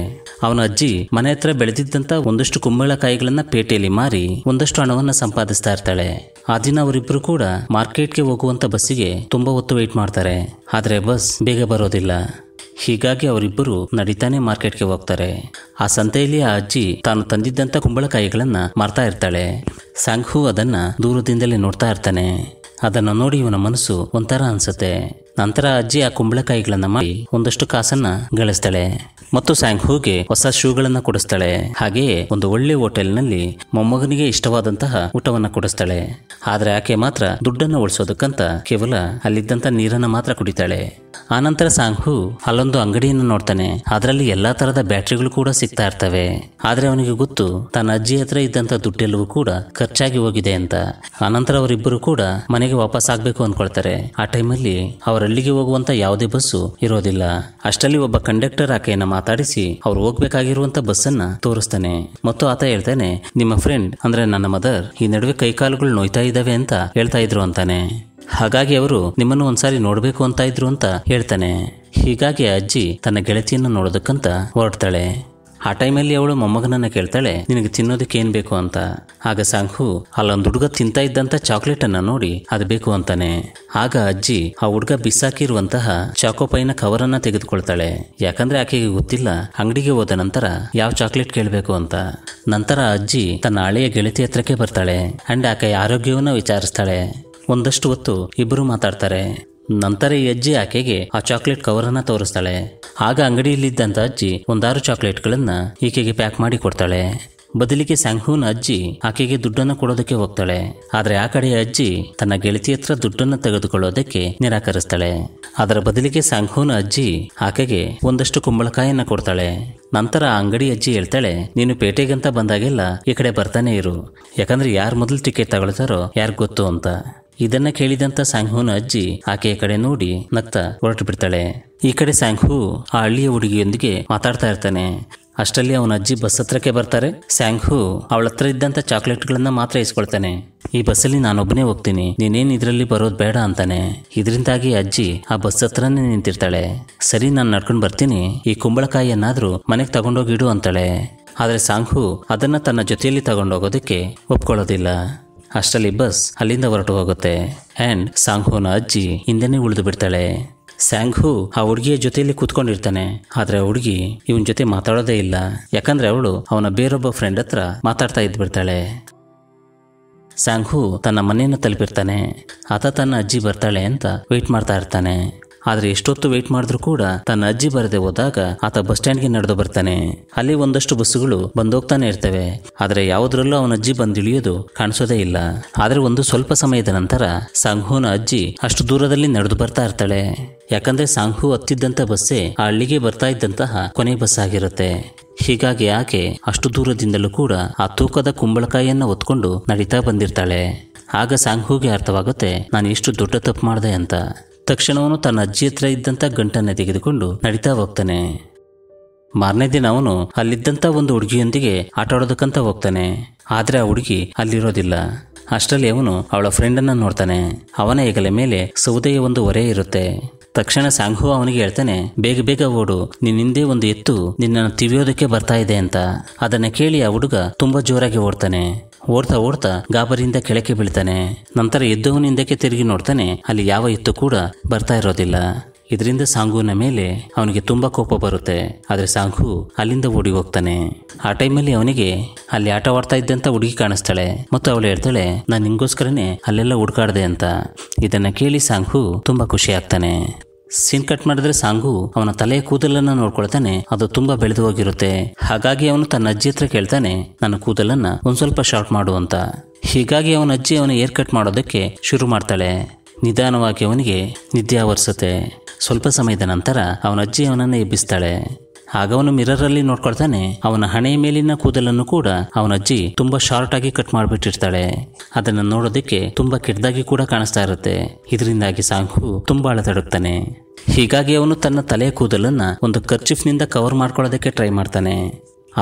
ಅವನ ಅಜ್ಜಿ ಮನೆ ಹತ್ರ ಬೆಳೆದಿದ್ದಂಥ ಒಂದಷ್ಟು ಕುಂಬಳಕಾಯಿಗಳನ್ನು ಪೇಟೆಯಲ್ಲಿ ಮಾರಿ ಒಂದಷ್ಟು ಹಣವನ್ನು ಸಂಪಾದಿಸ್ತಾ ಇರ್ತಾಳೆ ಆ ದಿನ ಅವರಿಬ್ಬರು ಕೂಡ ಮಾರ್ಕೆಟ್ಗೆ ಹೋಗುವಂಥ ಬಸ್ಸಿಗೆ ತುಂಬ ಹೊತ್ತು ವೆಯ್ಟ್ ಮಾಡ್ತಾರೆ ಆದರೆ ಬಸ್ ಬೇಗ ಬರೋದಿಲ್ಲ ಹೀಗಾಗಿ ಅವರಿಬ್ಬರು ನಡೀತಾನೆ ಮಾರ್ಕೆಟ್ಗೆ ಹೋಗ್ತಾರೆ ಆ ಸಂತೆಯಲ್ಲಿ ಆ ಅಜ್ಜಿ ತಾನು ತಂದಿದ್ದಂಥ ಕುಂಬಳಕಾಯಿಗಳನ್ನ ಮಾರ್ತಾ ಇರ್ತಾಳೆ ಸಂಘು ಅದನ್ನ ದೂರದಿಂದಲೇ ನೋಡ್ತಾ ಇರ್ತಾನೆ ಅದನ್ನು ನೋಡಿ ಇವನ ಮನಸ್ಸು ಒಂಥರ ಅನ್ಸುತ್ತೆ ನಂತರ ಅಜ್ಜಿ ಆ ಕುಂಬಳಕಾಯಿಗಳನ್ನ ಮಾಡಿ ಒಂದಷ್ಟು ಕಾಸನ್ನ ಗಳಿಸ್ತಾಳೆ ಮತ್ತು ಸ್ಯಾಂಗ್ ಹೂಗೆ ಹೊಸ ಶೂಗಳನ್ನ ಕೊಡಿಸ್ತಾಳೆ ಹಾಗೆಯೇ ಒಂದು ಒಳ್ಳೆ ಹೋಟೆಲ್ನಲ್ಲಿ ಮೊಮ್ಮಗನಿಗೆ ಇಷ್ಟವಾದಂತಹ ಊಟವನ್ನ ಕೊಡಿಸ್ತಾಳೆ ಆದ್ರೆ ಆಕೆ ಮಾತ್ರ ದುಡ್ಡನ್ನು ಉಳಿಸೋದಕ್ಕಂತ ಕೇವಲ ಅಲ್ಲಿದ್ದಂತ ನೀರನ್ನ ಮಾತ್ರ ಕುಡಿತಾಳೆ ಆನಂತರ ಸಾಂಗ್ ಹೂ ಅಲ್ಲೊಂದು ಅಂಗಡಿಯನ್ನು ನೋಡ್ತಾನೆ ಅದರಲ್ಲಿ ಎಲ್ಲಾ ತರದ ಬ್ಯಾಟ್ರಿಗಳು ಕೂಡ ಸಿಗ್ತಾ ಇರ್ತವೆ ಆದ್ರೆ ಅವನಿಗೆ ಗೊತ್ತು ತನ್ನ ಅಜ್ಜಿ ಹತ್ರ ಇದ್ದಂತ ದುಡ್ಡೆಲ್ಲವೂ ಕೂಡ ಖರ್ಚಾಗಿ ಹೋಗಿದೆ ಅಂತ ಆನಂತರ ಅವರಿಬ್ಬರು ಕೂಡ ಮನೆಗೆ ಮನೆಗೆ ವಾಪಸ್ ಆಗ್ಬೇಕು ಅನ್ಕೊಳ್ತಾರೆ ಆ ಟೈಮಲ್ಲಿ ಅಲ್ಲಿಗೆ ಹೋಗುವಂತ ಯಾವುದೇ ಬಸ್ಸು ಇರೋದಿಲ್ಲ ಅಷ್ಟಲ್ಲಿ ಒಬ್ಬ ಕಂಡಕ್ಟರ್ ಆಕೆಯನ್ನ ಮಾತಾಡಿಸಿ ಅವ್ರು ಹೋಗ್ಬೇಕಾಗಿರುವಂತ ಬಸ್ಸನ್ನ ತೋರಿಸ್ತಾನೆ ಮತ್ತು ಆತ ಹೇಳ್ತಾನೆ ನಿಮ್ಮ ಫ್ರೆಂಡ್ ಅಂದ್ರೆ ನನ್ನ ಮದರ್ ಈ ನಡುವೆ ಕೈಕಾಲುಗಳು ನೋಯ್ತಾ ಇದ್ದಾವೆ ಅಂತ ಹೇಳ್ತಾ ಇದ್ರು ಅಂತಾನೆ ಹಾಗಾಗಿ ಅವರು ನಿಮ್ಮನ್ನು ಒಂದ್ಸಾರಿ ನೋಡ್ಬೇಕು ಅಂತ ಇದ್ರು ಅಂತ ಹೇಳ್ತಾನೆ ಹೀಗಾಗಿ ಅಜ್ಜಿ ತನ್ನ ಗೆಳತಿಯನ್ನು ನೋಡೋದಕ್ಕಂತ ಹೊರಡ್ತಾಳೆ ಆ ಟೈಮಲ್ಲಿ ಅವಳು ಮೊಮ್ಮಗನನ್ನ ಕೇಳ್ತಾಳೆ ನಿನಗೆ ತಿನ್ನೋದಕ್ಕೆ ಏನು ಬೇಕು ಅಂತ ಆಗ ಸಾಂಖು ಅಲ್ಲೊಂದು ಹುಡುಗ ತಿಂತ ಇದ್ದಂತ ಚಾಕ್ಲೇಟ್ ಅನ್ನ ನೋಡಿ ಅದು ಬೇಕು ಅಂತಾನೆ ಆಗ ಅಜ್ಜಿ ಆ ಹುಡುಗ ಬಿಸಾಕಿರುವಂತಹ ಚಾಕೋಪೈನ ಕವರ್ ಅನ್ನ ತೆಗೆದುಕೊಳ್ತಾಳೆ ಯಾಕಂದ್ರೆ ಆಕೆಗೆ ಗೊತ್ತಿಲ್ಲ ಅಂಗಡಿಗೆ ಹೋದ ನಂತರ ಯಾವ ಚಾಕ್ಲೇಟ್ ಕೇಳಬೇಕು ಅಂತ ನಂತರ ಅಜ್ಜಿ ತನ್ನ ಹಳೆಯ ಗೆಳತಿ ಹತ್ರಕ್ಕೆ ಬರ್ತಾಳೆ ಅಂಡ್ ಆಕೆಯ ಆರೋಗ್ಯವನ್ನು ವಿಚಾರಿಸ್ತಾಳೆ ಒಂದಷ್ಟು ಹೊತ್ತು ಇಬ್ಬರು ಮಾತಾಡ್ತಾರೆ ನಂತರ ಈ ಅಜ್ಜಿ ಆಕೆಗೆ ಆ ಚಾಕ್ಲೇಟ್ ಕವರ್ ಅನ್ನ ತೋರಿಸ್ತಾಳೆ ಆಗ ಅಂಗಡಿಯಲ್ಲಿದ್ದಂಥ ಅಜ್ಜಿ ಒಂದಾರು ಚಾಕ್ಲೇಟ್ಗಳನ್ನ ಈಕೆಗೆ ಪ್ಯಾಕ್ ಮಾಡಿ ಕೊಡ್ತಾಳೆ ಬದಲಿಗೆ ಸ್ಯಾಂಗ್ಹೂನ್ ಅಜ್ಜಿ ಆಕೆಗೆ ದುಡ್ಡನ್ನು ಕೊಡೋದಕ್ಕೆ ಹೋಗ್ತಾಳೆ ಆದರೆ ಆ ಕಡೆಯ ಅಜ್ಜಿ ತನ್ನ ಗೆಳತಿ ಹತ್ರ ದುಡ್ಡನ್ನು ತೆಗೆದುಕೊಳ್ಳೋದಕ್ಕೆ ನಿರಾಕರಿಸ್ತಾಳೆ ಅದರ ಬದಲಿಗೆ ಸ್ಯಾಂಗ್ಹೂನ್ ಅಜ್ಜಿ ಆಕೆಗೆ ಒಂದಷ್ಟು ಕುಂಬಳಕಾಯಿಯನ್ನು ಕೊಡ್ತಾಳೆ ನಂತರ ಆ ಅಂಗಡಿ ಅಜ್ಜಿ ಹೇಳ್ತಾಳೆ ನೀನು ಪೇಟೆಗಂತ ಬಂದಾಗೆಲ್ಲ ಈ ಕಡೆ ಬರ್ತಾನೆ ಇರು ಯಾಕಂದ್ರೆ ಯಾರು ಮೊದಲು ಟಿಕೆಟ್ ತಗೊಳ್ತಾರೋ ಯಾರು ಗೊತ್ತು ಅಂತ ಇದನ್ನ ಕೇಳಿದಂತ ಸಾಂಘೂನ ಅಜ್ಜಿ ಆಕೆಯ ಕಡೆ ನೋಡಿ ನಕ್ತ ಹೊರಟು ಬಿಡ್ತಾಳೆ ಈ ಕಡೆ ಸಾಂಗ್ಹು ಆ ಹಳ್ಳಿಯ ಹುಡುಗಿಯೊಂದಿಗೆ ಮಾತಾಡ್ತಾ ಇರ್ತಾನೆ ಅಷ್ಟರಲ್ಲಿ ಅವನ ಅಜ್ಜಿ ಬಸ್ ಹತ್ರಕ್ಕೆ ಬರ್ತಾರೆ ಸ್ಯಾಂಘು ಅವಳ ಹತ್ರ ಇದ್ದಂಥ ಚಾಕ್ಲೇಟ್ಗಳನ್ನ ಮಾತ್ರ ಇಸ್ಕೊಳ್ತಾನೆ ಈ ಬಸ್ಸಲ್ಲಿ ನಾನೊಬ್ಬನೇ ಹೋಗ್ತೀನಿ ನೀನೇನು ಇದರಲ್ಲಿ ಬರೋದು ಬೇಡ ಅಂತಾನೆ ಇದರಿಂದಾಗಿ ಅಜ್ಜಿ ಆ ಬಸ್ ಹತ್ರನೇ ನಿಂತಿರ್ತಾಳೆ ಸರಿ ನಾನು ನಡ್ಕೊಂಡು ಬರ್ತೀನಿ ಈ ಕುಂಬಳಕಾಯಿಯನ್ನಾದರೂ ಮನೆಗೆ ತಗೊಂಡೋಗಿಡು ಅಂತಾಳೆ ಆದರೆ ಸಾಂಘು ಅದನ್ನು ತನ್ನ ಜೊತೆಯಲ್ಲಿ ತಗೊಂಡೋಗೋದಕ್ಕೆ ಒಪ್ಕೊಳ್ಳೋದಿಲ್ಲ ಅಷ್ಟರಲ್ಲಿ ಬಸ್ ಅಲ್ಲಿಂದ ಹೊರಟು ಹೋಗುತ್ತೆ ಆ್ಯಂಡ್ ಸಾಂಘೋನ ಅಜ್ಜಿ ಹಿಂದೆನೇ ಉಳಿದು ಬಿಡ್ತಾಳೆ ಸ್ಯಾಂಘು ಆ ಹುಡುಗಿಯ ಜೊತೆಯಲ್ಲಿ ಕೂತ್ಕೊಂಡಿರ್ತಾನೆ ಆದ್ರೆ ಹುಡುಗಿ ಇವನ್ ಜೊತೆ ಮಾತಾಡೋದೇ ಇಲ್ಲ ಯಾಕಂದ್ರೆ ಅವಳು ಅವನ ಬೇರೊಬ್ಬ ಫ್ರೆಂಡ್ ಹತ್ರ ಮಾತಾಡ್ತಾ ಬಿಡ್ತಾಳೆ ಸ್ಯಾಂಘು ತನ್ನ ಮನೆಯನ್ನು ತಲುಪಿರ್ತಾನೆ ಆತ ತನ್ನ ಅಜ್ಜಿ ಬರ್ತಾಳೆ ಅಂತ ವೆಯ್ಟ್ ಮಾಡ್ತಾ ಇರ್ತಾನೆ ಆದರೆ ಎಷ್ಟೊತ್ತು ವೇಟ್ ಮಾಡಿದ್ರು ಕೂಡ ತನ್ನ ಅಜ್ಜಿ ಬರದೆ ಹೋದಾಗ ಆತ ಬಸ್ ಸ್ಟ್ಯಾಂಡ್ಗೆ ನಡೆದು ಬರ್ತಾನೆ ಅಲ್ಲಿ ಒಂದಷ್ಟು ಬಸ್ಸುಗಳು ಬಂದೋಗ್ತಾನೆ ಇರ್ತವೆ ಆದರೆ ಯಾವುದರಲ್ಲೂ ಅವನ ಅಜ್ಜಿ ಬಂದಿಳಿಯೋದು ಕಾಣಿಸೋದೇ ಇಲ್ಲ ಆದರೆ ಒಂದು ಸ್ವಲ್ಪ ಸಮಯದ ನಂತರ ಸಂಘುನ ಅಜ್ಜಿ ಅಷ್ಟು ದೂರದಲ್ಲಿ ನಡೆದು ಬರ್ತಾ ಇರ್ತಾಳೆ ಯಾಕಂದ್ರೆ ಸಾಂಘು ಹತ್ತಿದ್ದಂತ ಬಸ್ಸೇ ಆ ಹಳ್ಳಿಗೆ ಬರ್ತಾ ಇದ್ದಂತಹ ಕೊನೆ ಬಸ್ ಆಗಿರುತ್ತೆ ಹೀಗಾಗಿ ಆಕೆ ಅಷ್ಟು ದೂರದಿಂದಲೂ ಕೂಡ ಆ ತೂಕದ ಕುಂಬಳಕಾಯಿಯನ್ನು ಹೊತ್ಕೊಂಡು ನಡೀತಾ ಬಂದಿರ್ತಾಳೆ ಆಗ ಸಾಂಘೂಗೆ ಅರ್ಥವಾಗುತ್ತೆ ನಾನು ಇಷ್ಟು ದೊಡ್ಡ ತಪ್ಪು ಮಾಡಿದೆ ಅಂತ ತಕ್ಷಣ ಅವನು ತನ್ನ ಅಜ್ಜಿ ಹತ್ರ ಇದ್ದಂಥ ಗಂಟನ್ನು ತೆಗೆದುಕೊಂಡು ನಡೀತಾ ಹೋಗ್ತಾನೆ ಮಾರನೇ ದಿನ ಅವನು ಅಲ್ಲಿದ್ದಂಥ ಒಂದು ಹುಡುಗಿಯೊಂದಿಗೆ ಆಟ ಆಡೋದಕ್ಕಂತ ಹೋಗ್ತಾನೆ ಆದರೆ ಆ ಹುಡುಗಿ ಅಲ್ಲಿರೋದಿಲ್ಲ ಅಷ್ಟರಲ್ಲಿ ಅವನು ಅವಳ ಫ್ರೆಂಡನ್ನು ನೋಡ್ತಾನೆ ಅವನ ಹೆಗಲ ಮೇಲೆ ಸೌದೆಯ ಒಂದು ಹೊರೆ ಇರುತ್ತೆ ತಕ್ಷಣ ಸಾಂಘು ಅವನಿಗೆ ಹೇಳ್ತಾನೆ ಬೇಗ ಬೇಗ ಓಡು ನಿನ್ನಿಂದೇ ಒಂದು ಎತ್ತು ನಿನ್ನನ್ನು ತಿವಿಯೋದಕ್ಕೆ ಬರ್ತಾ ಇದೆ ಅಂತ ಅದನ್ನು ಕೇಳಿ ಆ ಹುಡುಗ ತುಂಬ ಜೋರಾಗಿ ಓಡ್ತಾನೆ ಓಡ್ತಾ ಓಡ್ತಾ ಗಾಬರಿಯಿಂದ ಕೆಳಕ್ಕೆ ಬೀಳ್ತಾನೆ ನಂತರ ಎದ್ದವನ ಹಿಂದಕ್ಕೆ ತಿರುಗಿ ನೋಡ್ತಾನೆ ಅಲ್ಲಿ ಯಾವ ಎತ್ತು ಕೂಡ ಬರ್ತಾ ಇರೋದಿಲ್ಲ ಇದರಿಂದ ಸಾಂಗುವಿನ ಮೇಲೆ ಅವನಿಗೆ ತುಂಬಾ ಕೋಪ ಬರುತ್ತೆ ಆದರೆ ಸಾಂಗು ಅಲ್ಲಿಂದ ಓಡಿ ಹೋಗ್ತಾನೆ ಆ ಟೈಮಲ್ಲಿ ಅವನಿಗೆ ಅಲ್ಲಿ ಆಟವಾಡ್ತಾ ಇದ್ದಂತ ಹುಡುಗಿ ಕಾಣಿಸ್ತಾಳೆ ಮತ್ತು ಅವಳು ಹೇಳ್ತಾಳೆ ನಾನು ನಿಂಗೋಸ್ಕರನೇ ಅಲ್ಲೆಲ್ಲ ಹುಡ್ಕಾಡ್ದೆ ಅಂತ ಇದನ್ನ ಕೇಳಿ ಸಾಂಗು ತುಂಬಾ ಖುಷಿ ಆಗ್ತಾನೆ ಸೀನ್ ಕಟ್ ಮಾಡಿದ್ರೆ ಸಾಂಗು ಅವನ ತಲೆಯ ಕೂದಲನ್ನ ನೋಡ್ಕೊಳ್ತಾನೆ ಅದು ತುಂಬಾ ಬೆಳೆದು ಹೋಗಿರುತ್ತೆ ಹಾಗಾಗಿ ಅವನು ತನ್ನ ಅಜ್ಜಿ ಹತ್ರ ಕೇಳ್ತಾನೆ ನನ್ನ ಕೂದಲನ್ನ ಒಂದ್ ಸ್ವಲ್ಪ ಶಾರ್ಟ್ ಮಾಡು ಅಂತ ಹೀಗಾಗಿ ಅವನ ಅಜ್ಜಿ ಅವನ ಏರ್ ಕಟ್ ಮಾಡೋದಕ್ಕೆ ಶುರು ಮಾಡ್ತಾಳೆ ನಿಧಾನವಾಗಿ ಅವನಿಗೆ ನಿದ್ದೆ ಆವರಿಸುತ್ತೆ ಸ್ವಲ್ಪ ಸಮಯದ ನಂತರ ಅವನ ಅಜ್ಜಿ ಅವನನ್ನು ಎಬ್ಬಿಸ್ತಾಳೆ ಆಗ ಅವನು ಮಿರರಲ್ಲಿ ನೋಡ್ಕೊಳ್ತಾನೆ ಅವನ ಹಣೆಯ ಮೇಲಿನ ಕೂದಲನ್ನು ಕೂಡ ಅವನ ಅಜ್ಜಿ ತುಂಬಾ ಶಾರ್ಟ್ ಆಗಿ ಕಟ್ ಮಾಡಿಬಿಟ್ಟಿರ್ತಾಳೆ ಅದನ್ನು ನೋಡೋದಕ್ಕೆ ತುಂಬಾ ಕೆಟ್ಟದಾಗಿ ಕೂಡ ಕಾಣಿಸ್ತಾ ಇರುತ್ತೆ ಇದರಿಂದಾಗಿ ಸಾಂಕು ತುಂಬಾ ಅಳತಡುತ್ತಾನೆ ಹೀಗಾಗಿ ಅವನು ತನ್ನ ತಲೆಯ ಕೂದಲನ್ನ ಒಂದು ನಿಂದ ಕವರ್ ಮಾಡ್ಕೊಳ್ಳೋದಕ್ಕೆ ಟ್ರೈ ಮಾಡ್ತಾನೆ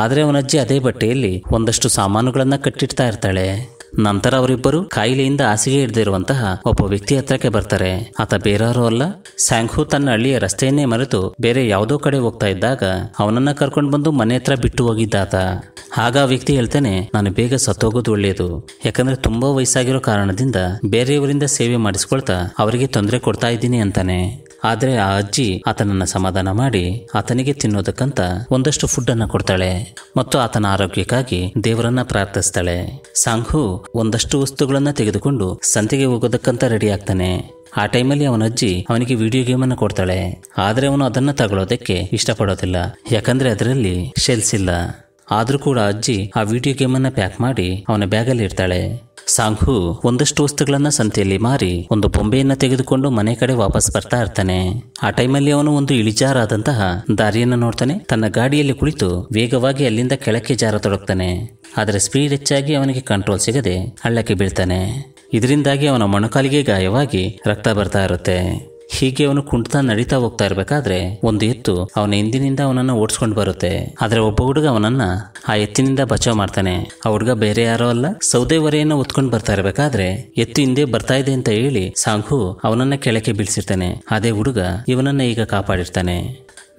ಆದರೆ ಅವನ ಅಜ್ಜಿ ಅದೇ ಬಟ್ಟೆಯಲ್ಲಿ ಒಂದಷ್ಟು ಸಾಮಾನುಗಳನ್ನ ಕಟ್ಟಿಡ್ತಾ ಇರ್ತಾಳೆ ನಂತರ ಅವರಿಬ್ಬರು ಕಾಯಿಲೆಯಿಂದ ಹಾಸಿಗೆ ಹಿಡಿದಿರುವಂತಹ ಒಬ್ಬ ವ್ಯಕ್ತಿ ಹತ್ರಕ್ಕೆ ಬರ್ತಾರೆ ಆತ ಬೇರೆಯವರು ಅಲ್ಲ ಸ್ಯಾಂಗ್ಹು ತನ್ನ ಹಳ್ಳಿಯ ರಸ್ತೆಯನ್ನೇ ಮರೆತು ಬೇರೆ ಯಾವುದೋ ಕಡೆ ಹೋಗ್ತಾ ಇದ್ದಾಗ ಅವನನ್ನ ಕರ್ಕೊಂಡು ಬಂದು ಮನೆ ಹತ್ರ ಬಿಟ್ಟು ಹೋಗಿದ್ದಾತ ಆಗ ವ್ಯಕ್ತಿ ಹೇಳ್ತಾನೆ ನಾನು ಬೇಗ ಸತ್ತೋಗೋದು ಒಳ್ಳೆಯದು ಯಾಕಂದ್ರೆ ತುಂಬಾ ವಯಸ್ಸಾಗಿರೋ ಕಾರಣದಿಂದ ಬೇರೆಯವರಿಂದ ಸೇವೆ ಮಾಡಿಸ್ಕೊಳ್ತಾ ಅವರಿಗೆ ತೊಂದರೆ ಕೊಡ್ತಾ ಇದ್ದೀನಿ ಅಂತಾನೆ ಆದರೆ ಆ ಅಜ್ಜಿ ಆತನನ್ನು ಸಮಾಧಾನ ಮಾಡಿ ಆತನಿಗೆ ತಿನ್ನೋದಕ್ಕಂತ ಒಂದಷ್ಟು ಫುಡ್ ಅನ್ನ ಕೊಡ್ತಾಳೆ ಮತ್ತು ಆತನ ಆರೋಗ್ಯಕ್ಕಾಗಿ ದೇವರನ್ನ ಪ್ರಾರ್ಥಿಸ್ತಾಳೆ ಸಾಂಘು ಒಂದಷ್ಟು ವಸ್ತುಗಳನ್ನ ತೆಗೆದುಕೊಂಡು ಸಂತೆಗೆ ಹೋಗೋದಕ್ಕಂತ ರೆಡಿ ಆಗ್ತಾನೆ ಆ ಟೈಮಲ್ಲಿ ಅವನ ಅಜ್ಜಿ ಅವನಿಗೆ ವಿಡಿಯೋ ಗೇಮ್ ಅನ್ನು ಕೊಡ್ತಾಳೆ ಆದರೆ ಅವನು ಅದನ್ನ ತಗೊಳ್ಳೋದಕ್ಕೆ ಇಷ್ಟಪಡೋದಿಲ್ಲ ಯಾಕಂದ್ರೆ ಅದರಲ್ಲಿ ಶೆಲ್ಸ್ ಇಲ್ಲ ಆದರೂ ಕೂಡ ಅಜ್ಜಿ ಆ ವಿಡಿಯೋ ಗೇಮನ್ನು ಪ್ಯಾಕ್ ಮಾಡಿ ಅವನ ಬ್ಯಾಗಲ್ಲಿ ಇರ್ತಾಳೆ ಸಾಂಘು ಒಂದಷ್ಟು ವಸ್ತುಗಳನ್ನು ಸಂತೆಯಲ್ಲಿ ಮಾರಿ ಒಂದು ಬೊಂಬೆಯನ್ನು ತೆಗೆದುಕೊಂಡು ಮನೆ ಕಡೆ ವಾಪಸ್ ಬರ್ತಾ ಇರ್ತಾನೆ ಆ ಟೈಮಲ್ಲಿ ಅವನು ಒಂದು ಇಳಿಜಾರಾದಂತಹ ದಾರಿಯನ್ನು ನೋಡ್ತಾನೆ ತನ್ನ ಗಾಡಿಯಲ್ಲಿ ಕುಳಿತು ವೇಗವಾಗಿ ಅಲ್ಲಿಂದ ಕೆಳಕ್ಕೆ ಜಾರ ತೊಡಗ್ತಾನೆ ಆದರೆ ಸ್ಪೀಡ್ ಹೆಚ್ಚಾಗಿ ಅವನಿಗೆ ಕಂಟ್ರೋಲ್ ಸಿಗದೆ ಹಳ್ಳಕ್ಕೆ ಬೀಳ್ತಾನೆ ಇದರಿಂದಾಗಿ ಅವನ ಮೊಣಕಾಲಿಗೆ ಗಾಯವಾಗಿ ರಕ್ತ ಬರ್ತಾ ಇರುತ್ತೆ ಹೀಗೆ ಅವನು ಕುಂಟ್ತಾ ನಡೀತಾ ಹೋಗ್ತಾ ಇರಬೇಕಾದ್ರೆ ಒಂದು ಎತ್ತು ಅವನ ಹಿಂದಿನಿಂದ ಅವನನ್ನ ಓಡಿಸ್ಕೊಂಡು ಬರುತ್ತೆ ಆದ್ರೆ ಒಬ್ಬ ಹುಡುಗ ಅವನನ್ನ ಆ ಎತ್ತಿನಿಂದ ಬಚಾವ್ ಮಾಡ್ತಾನೆ ಆ ಹುಡುಗ ಬೇರೆ ಯಾರೋ ಅಲ್ಲ ಸೌದೆ ವರೆಯನ್ನು ಹೊತ್ಕೊಂಡು ಬರ್ತಾ ಇರಬೇಕಾದ್ರೆ ಎತ್ತು ಹಿಂದೆ ಬರ್ತಾ ಇದೆ ಅಂತ ಹೇಳಿ ಸಾಂಘು ಅವನನ್ನ ಕೆಳಕ್ಕೆ ಬೀಳಿಸಿರ್ತಾನೆ ಅದೇ ಹುಡುಗ ಇವನನ್ನ ಈಗ ಕಾಪಾಡಿರ್ತಾನೆ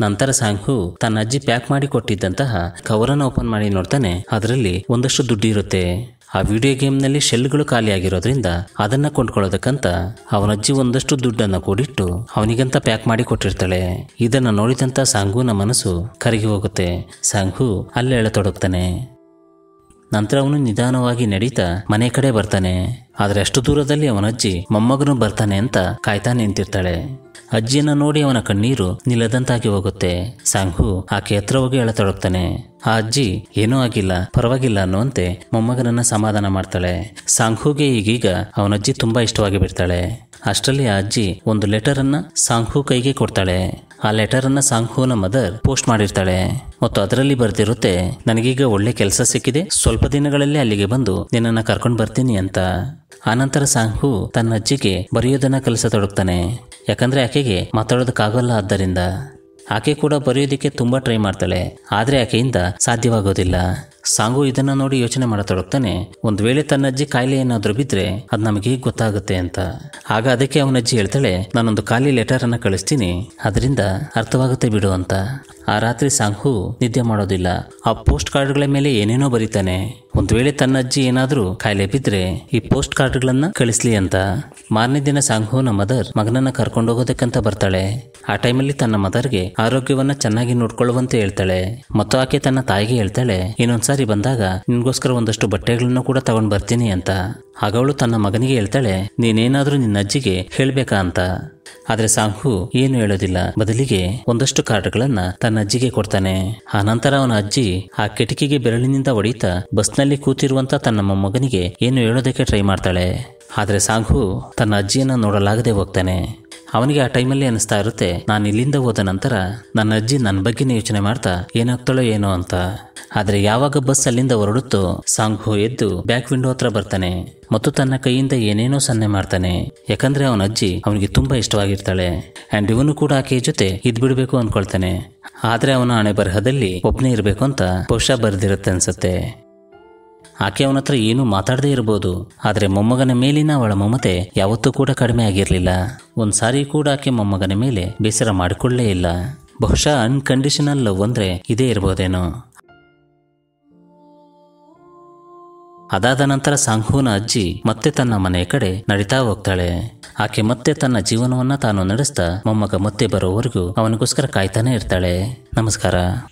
ನಂತರ ಸಾಂಘು ತನ್ನ ಅಜ್ಜಿ ಪ್ಯಾಕ್ ಮಾಡಿ ಕೊಟ್ಟಿದ್ದಂತಹ ಕವರನ್ನು ಓಪನ್ ಮಾಡಿ ನೋಡ್ತಾನೆ ಅದರಲ್ಲಿ ಒಂದಷ್ಟು ದುಡ್ಡು ಇರುತ್ತೆ ಆ ವಿಡಿಯೋ ಗೇಮ್ನಲ್ಲಿ ಶೆಲ್ಗಳು ಖಾಲಿಯಾಗಿರೋದ್ರಿಂದ ಅದನ್ನ ಕೊಂಡ್ಕೊಳ್ಳೋದಕ್ಕಂತ ಅವನಜ್ಜಿ ಒಂದಷ್ಟು ದುಡ್ಡನ್ನು ಕೂಡಿಟ್ಟು ಅವನಿಗಂತ ಪ್ಯಾಕ್ ಮಾಡಿ ಕೊಟ್ಟಿರ್ತಾಳೆ ಇದನ್ನು ನೋಡಿದಂಥ ಸಾಂಗುನ ಮನಸ್ಸು ಕರಗಿ ಹೋಗುತ್ತೆ ಅಲ್ಲೇಳ ಅಲ್ಲೇಳತೊಡಗ್ತಾನೆ ನಂತರ ಅವನು ನಿಧಾನವಾಗಿ ನಡೀತಾ ಮನೆ ಕಡೆ ಬರ್ತಾನೆ ಆದರೆ ಅಷ್ಟು ದೂರದಲ್ಲಿ ಅವನ ಅಜ್ಜಿ ಮೊಮ್ಮಗನು ಬರ್ತಾನೆ ಅಂತ ಕಾಯ್ತಾ ನಿಂತಿರ್ತಾಳೆ ಅಜ್ಜಿಯನ್ನ ನೋಡಿ ಅವನ ಕಣ್ಣೀರು ನಿಲ್ಲದಂತಾಗಿ ಹೋಗುತ್ತೆ ಸಾಂಘು ಆಕೆ ಹತ್ರ ಹೋಗಿ ಅಳತೊಡಗ್ತಾನೆ ಆ ಅಜ್ಜಿ ಏನೂ ಆಗಿಲ್ಲ ಪರವಾಗಿಲ್ಲ ಅನ್ನುವಂತೆ ಮೊಮ್ಮಗನನ್ನ ಸಮಾಧಾನ ಮಾಡ್ತಾಳೆ ಸಾಂಘುಗೆ ಈಗೀಗ ಅವನಜ್ಜಿ ತುಂಬಾ ಇಷ್ಟವಾಗಿ ಬಿಡ್ತಾಳೆ ಅಷ್ಟರಲ್ಲಿ ಆ ಅಜ್ಜಿ ಒಂದು ಲೆಟರ್ ಅನ್ನ ಕೈಗೆ ಕೊಡ್ತಾಳೆ ಆ ಲೆಟರ್ ಅನ್ನ ಮದರ್ ಪೋಸ್ಟ್ ಮಾಡಿರ್ತಾಳೆ ಮತ್ತು ಅದರಲ್ಲಿ ಬರ್ತಿರುತ್ತೆ ನನಗೀಗ ಒಳ್ಳೆ ಕೆಲಸ ಸಿಕ್ಕಿದೆ ಸ್ವಲ್ಪ ದಿನಗಳಲ್ಲಿ ಅಲ್ಲಿಗೆ ಬಂದು ನಿನ್ನನ್ನು ಕರ್ಕೊಂಡು ಬರ್ತೀನಿ ಅಂತ ಆನಂತರ ಸಾಂಘು ತನ್ನ ಅಜ್ಜಿಗೆ ಬರೆಯೋದನ್ನ ತೊಡಗ್ತಾನೆ ಯಾಕಂದ್ರೆ ಆಕೆಗೆ ಮಾತಾಡೋದಕ್ಕಾಗಲ್ಲ ಆದ್ದರಿಂದ ಆಕೆ ಕೂಡ ಬರೆಯೋದಿಕ್ಕೆ ತುಂಬ ಟ್ರೈ ಮಾಡ್ತಾಳೆ ಆದರೆ ಆಕೆಯಿಂದ ಸಾಧ್ಯವಾಗೋದಿಲ್ಲ ಸಾಂಗು ಇದನ್ನು ನೋಡಿ ಯೋಚನೆ ಮಾಡತೊಡಕ್ತಾನೆ ಒಂದು ವೇಳೆ ತನ್ನ ಅಜ್ಜಿ ಕಾಯಿಲೆ ಏನಾದರೂ ಬಿದ್ರೆ ಅದು ನಮಗೆ ಗೊತ್ತಾಗುತ್ತೆ ಅಂತ ಆಗ ಅದಕ್ಕೆ ಅವನ ಅಜ್ಜಿ ಹೇಳ್ತಾಳೆ ನಾನೊಂದು ಖಾಲಿ ಲೆಟರನ್ನು ಕಳಿಸ್ತೀನಿ ಅದರಿಂದ ಅರ್ಥವಾಗುತ್ತೆ ಬಿಡು ಅಂತ ಆ ರಾತ್ರಿ ಸಾಂಗು ನಿದ್ದೆ ಮಾಡೋದಿಲ್ಲ ಆ ಪೋಸ್ಟ್ ಕಾರ್ಡ್ಗಳ ಮೇಲೆ ಏನೇನೋ ಬರೀತಾನೆ ಒಂದು ವೇಳೆ ತನ್ನ ಅಜ್ಜಿ ಏನಾದರೂ ಕಾಯಿಲೆ ಬಿದ್ರೆ ಈ ಪೋಸ್ಟ್ ಕಾರ್ಡ್ಗಳನ್ನ ಕಳಿಸ್ಲಿ ಅಂತ ಮಾರನೇ ದಿನ ಸಾಂಗು ನಮ್ಮ ಮದರ್ ಮಗನನ್ನ ಕರ್ಕೊಂಡು ಹೋಗೋದಕ್ಕಂತ ಬರ್ತಾಳೆ ಆ ಟೈಮಲ್ಲಿ ತನ್ನ ಮದರ್ಗೆ ಆರೋಗ್ಯವನ್ನ ಚೆನ್ನಾಗಿ ನೋಡ್ಕೊಳ್ಳುವಂತೆ ಹೇಳ್ತಾಳೆ ಮತ್ತು ಆಕೆ ತನ್ನ ತಾಯಿಗೆ ಹೇಳ್ತಾಳೆ ಇನ್ನೊಂದ್ಸಾರಿ ಬಂದಾಗ ನಿನ್ಗೋಸ್ಕರ ಒಂದಷ್ಟು ಬಟ್ಟೆಗಳನ್ನು ಕೂಡ ತಗೊಂಡ್ ಬರ್ತೀನಿ ಅಂತ ಹಾಗವಳು ತನ್ನ ಮಗನಿಗೆ ಹೇಳ್ತಾಳೆ ನೀನೇನಾದರೂ ನಿನ್ನ ಅಜ್ಜಿಗೆ ಹೇಳಬೇಕಾ ಅಂತ ಆದರೆ ಸಾಹು ಏನು ಹೇಳೋದಿಲ್ಲ ಬದಲಿಗೆ ಒಂದಷ್ಟು ಕಾರ್ಡ್ಗಳನ್ನ ತನ್ನ ಅಜ್ಜಿಗೆ ಕೊಡ್ತಾನೆ ಆ ನಂತರ ಅವನ ಅಜ್ಜಿ ಆ ಕಿಟಕಿಗೆ ಬೆರಳಿನಿಂದ ಬಸ್ ಬಸ್ನಲ್ಲಿ ಕೂತಿರುವಂತ ತನ್ನ ಮಗನಿಗೆ ಏನು ಹೇಳೋದಕ್ಕೆ ಟ್ರೈ ಮಾಡ್ತಾಳೆ ಆದರೆ ಸಾಹು ತನ್ನ ಅಜ್ಜಿಯನ್ನು ನೋಡಲಾಗದೆ ಹೋಗ್ತಾನೆ ಅವನಿಗೆ ಆ ಟೈಮಲ್ಲಿ ಅನಿಸ್ತಾ ಇರುತ್ತೆ ನಾನು ಇಲ್ಲಿಂದ ಹೋದ ನಂತರ ನನ್ನ ಅಜ್ಜಿ ನನ್ನ ಬಗ್ಗೆನೇ ಯೋಚನೆ ಮಾಡ್ತಾ ಏನಾಗ್ತಾಳೋ ಏನೋ ಅಂತ ಆದರೆ ಯಾವಾಗ ಬಸ್ ಅಲ್ಲಿಂದ ಹೊರಡುತ್ತೋ ಸಾಂಘು ಎದ್ದು ಬ್ಯಾಕ್ ವಿಂಡೋ ಹತ್ರ ಬರ್ತಾನೆ ಮತ್ತು ತನ್ನ ಕೈಯಿಂದ ಏನೇನೋ ಸನ್ನೆ ಮಾಡ್ತಾನೆ ಯಾಕಂದ್ರೆ ಅವನ ಅಜ್ಜಿ ಅವನಿಗೆ ತುಂಬಾ ಇಷ್ಟವಾಗಿರ್ತಾಳೆ ಆ್ಯಂಡ್ ಇವನು ಕೂಡ ಆಕೆಯ ಜೊತೆ ಇದ್ ಬಿಡಬೇಕು ಅನ್ಕೊಳ್ತಾನೆ ಆದ್ರೆ ಅವನ ಹಣೆ ಬರಹದಲ್ಲಿ ಒಬ್ಬನೇ ಇರಬೇಕು ಅಂತ ಬಹುಶಃ ಬರೆದಿರುತ್ತೆ ಅನ್ಸುತ್ತೆ ಆಕೆ ಅವನ ಹತ್ರ ಏನೂ ಮಾತಾಡದೇ ಇರಬಹುದು ಆದರೆ ಮೊಮ್ಮಗನ ಮೇಲಿನ ಅವಳ ಮಮತೆ ಯಾವತ್ತೂ ಕೂಡ ಕಡಿಮೆ ಆಗಿರಲಿಲ್ಲ ಒಂದು ಸಾರಿ ಕೂಡ ಆಕೆ ಮೊಮ್ಮಗನ ಮೇಲೆ ಬೇಸರ ಮಾಡಿಕೊಳ್ಳೇ ಇಲ್ಲ ಬಹುಶಃ ಅನ್ಕಂಡೀಷನಲ್ ಲವ್ ಅಂದರೆ ಇದೇ ಇರ್ಬೋದೇನೋ ಅದಾದ ನಂತರ ಸಾಂಘೂನ ಅಜ್ಜಿ ಮತ್ತೆ ತನ್ನ ಮನೆಯ ಕಡೆ ನಡೀತಾ ಹೋಗ್ತಾಳೆ ಆಕೆ ಮತ್ತೆ ತನ್ನ ಜೀವನವನ್ನ ತಾನು ನಡೆಸ್ತಾ ಮೊಮ್ಮಗ ಮತ್ತೆ ಬರೋವರೆಗೂ ಅವನಿಗೋಸ್ಕರ ಕಾಯ್ತಾನೆ ಇರ್ತಾಳೆ ನಮಸ್ಕಾರ